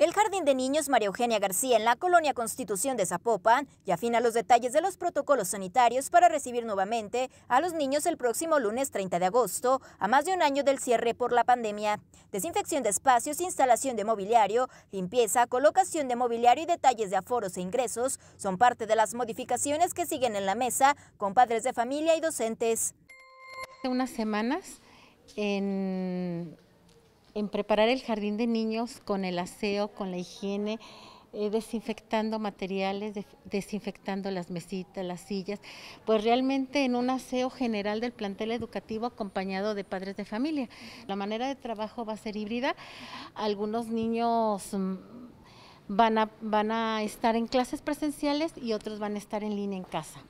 El Jardín de Niños María Eugenia García en la colonia Constitución de Zapopan y afina los detalles de los protocolos sanitarios para recibir nuevamente a los niños el próximo lunes 30 de agosto, a más de un año del cierre por la pandemia. Desinfección de espacios, instalación de mobiliario, limpieza, colocación de mobiliario y detalles de aforos e ingresos son parte de las modificaciones que siguen en la mesa con padres de familia y docentes. Hace unas semanas en en preparar el jardín de niños con el aseo, con la higiene, eh, desinfectando materiales, desinfectando las mesitas, las sillas, pues realmente en un aseo general del plantel educativo acompañado de padres de familia. La manera de trabajo va a ser híbrida. Algunos niños mm, van a, estar en clases presenciales y otros van a estar en línea en casa.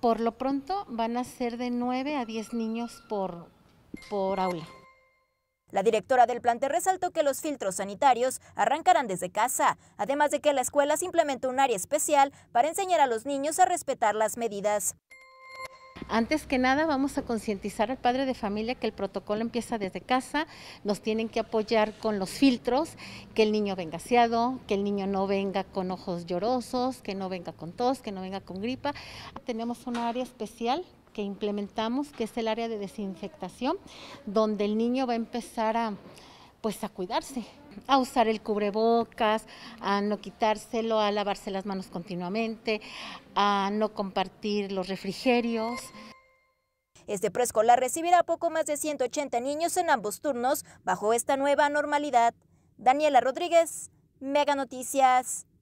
Por lo pronto van a ser de 9 a 10 niños por aula. La directora del plantel resaltó que los filtros sanitarios arrancarán desde casa, además de que la escuela se implementó un área especial para enseñar a los niños a respetar las medidas. Antes que nada vamos a concientizar al padre de familia que el protocolo empieza desde casa, nos tienen que apoyar con los filtros, que el niño venga aseado, que el niño no venga con ojos llorosos, que no venga con tos, que no venga con gripa. Tenemos un área especial que implementamos, que es el área de desinfectación, donde el niño va a empezar a pues a cuidarse, a usar el cubrebocas, a no quitárselo, a lavarse las manos continuamente, a no compartir los refrigerios. Este preescolar recibirá poco más de 180 niños en ambos turnos bajo esta nueva normalidad. Daniela Rodríguez, Mega Noticias.